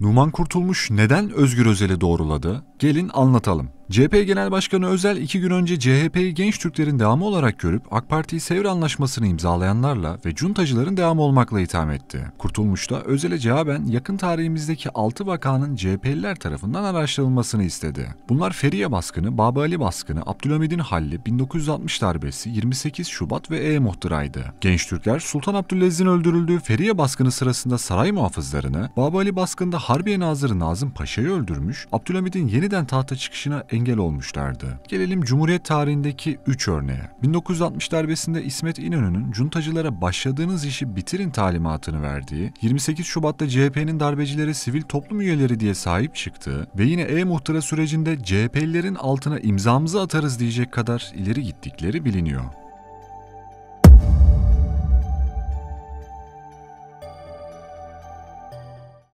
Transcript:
Numan Kurtulmuş neden Özgür Özel'i doğruladı? Gelin anlatalım. CHP Genel Başkanı Özel iki gün önce CHP'yi genç Türklerin devamı olarak görüp AK Parti'yi Sevr Anlaşması'nı imzalayanlarla ve cuntacıların devamı olmakla itham etti. Kurtulmuş'ta Özel'e cevaben yakın tarihimizdeki 6 vakanın CHP'liler tarafından araştırılmasını istedi. Bunlar Feriye baskını, Baba Ali baskını, Abdülhamid'in halli, 1960 darbesi, 28 Şubat ve E muhtıraydı. Genç Türkler Sultan Abdülaziz'in öldürüldüğü Feriye baskını sırasında saray muhafızlarını, Baba Ali baskında Harbiye Nazırı Nazım Paşa'yı öldürmüş, Abdülhamid'in yeniden tahta çıkışına engel engel olmuşlardı. Gelelim Cumhuriyet tarihindeki 3 örneğe. 1960 darbesinde İsmet İnönü'nün cuntacılara başladığınız işi bitirin talimatını verdiği, 28 Şubat'ta CHP'nin darbecilere sivil toplum üyeleri diye sahip çıktığı ve yine E-Muhtıra sürecinde CHP'lilerin altına imzamızı atarız diyecek kadar ileri gittikleri biliniyor.